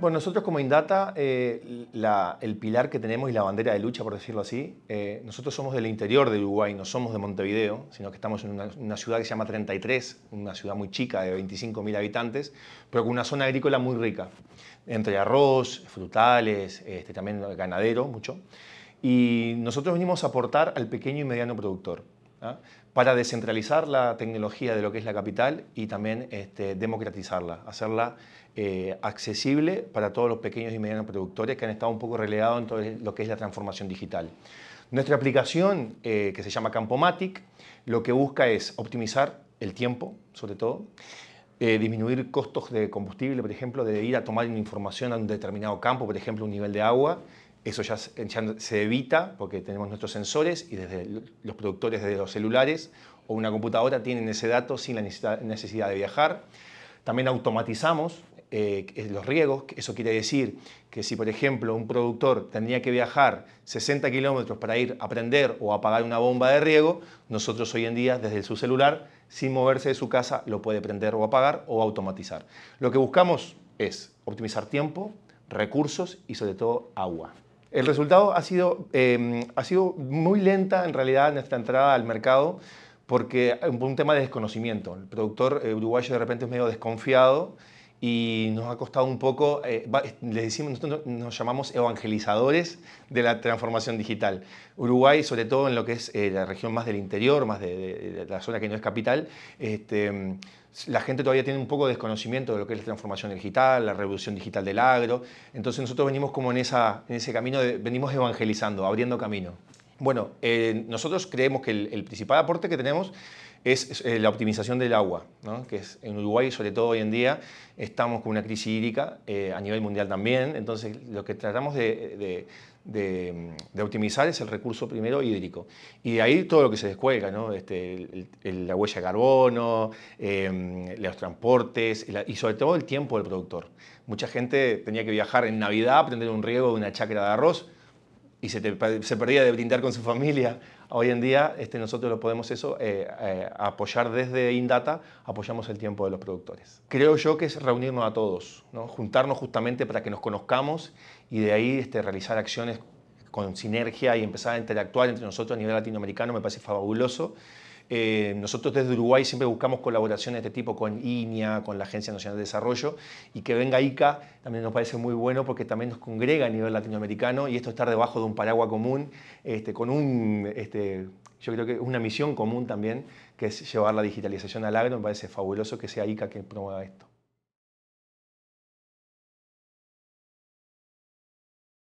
Bueno, nosotros como Indata, eh, el pilar que tenemos y la bandera de lucha, por decirlo así, eh, nosotros somos del interior de Uruguay, no somos de Montevideo, sino que estamos en una, ciudad que se llama 33, una ciudad muy chica de 25.000 habitantes, pero con una zona agrícola muy rica, entre arroz, frutales, este, también ganadero, mucho. Y nosotros venimos a aportar al pequeño y mediano productor. ¿ah? para descentralizar la tecnología de lo que es la capital y también este, democratizarla, hacerla eh, accesible para todos los pequeños y medianos productores que han estado un poco relegados en todo lo que es la transformación digital. Nuestra aplicación, eh, que se llama Campomatic, lo que busca es optimizar el tiempo, sobre todo, eh, disminuir costos de combustible, por ejemplo, de ir a tomar información a un determinado campo, por ejemplo, un nivel de agua, eso ya, se evita porque tenemos nuestros sensores y desde los productores de los celulares o una computadora tienen ese dato sin la necesidad de viajar. También automatizamos eh, los riegos. Eso quiere decir que si, por ejemplo, un productor tendría que viajar 60 kilómetros para ir a prender o apagar una bomba de riego, nosotros hoy en día desde su celular, sin moverse de su casa, lo puede prender o apagar o automatizar. Lo que buscamos es optimizar tiempo, recursos y sobre todo agua. El resultado ha sido, em, ha sido muy lenta en realidad en esta entrada al mercado porque un, em, un tema de desconocimiento. El productor eh, uruguayo de repente es medio desconfiado y nos ha costado un poco, eh, decimos, nosotros nos llamamos evangelizadores de la transformación digital. Uruguay, sobre todo en lo que es eh, la región más del interior, más de, la zona que no es capital, este, mm, la gente todavía tiene un poco de desconocimiento de lo que es la transformación digital, la revolución digital del agro. Entonces nosotros venimos como en, esa, en ese camino, venimos evangelizando, abriendo camino. Bueno, eh, nosotros creemos que el, principal aporte que tenemos es, eh, la optimización del agua, que es, en Uruguay, sobre todo hoy en día, estamos con una crisis hídrica eh, a nivel mundial también, entonces lo que tratamos de, optimizar es el recurso primero hídrico, y de ahí todo lo que se descuelga, este, la huella de carbono, em, los transportes y sobre todo el tiempo del productor. Mucha gente tenía que viajar en Navidad, a aprender un riego de una chacra de arroz, y se, perdía de brindar con su familia. Hoy en día este, nosotros lo podemos eso eh, eh, apoyar desde Indata, apoyamos el tiempo de los productores. Creo yo que es reunirnos a todos, ¿no? juntarnos justamente para que nos conozcamos y de ahí este, realizar acciones con sinergia y empezar a interactuar entre nosotros a nivel latinoamericano me parece fabuloso. Eh, nosotros desde Uruguay siempre buscamos colaboraciones de este tipo con Inia, con la Agencia Nacional de Desarrollo, y que venga ICA también nos parece muy bueno porque también nos congrega a nivel latinoamericano y esto estar debajo de un paraguas común, este, con un, este, yo creo que una misión común también, que es llevar la digitalización al agro, me parece fabuloso que sea ICA quien promueva esto.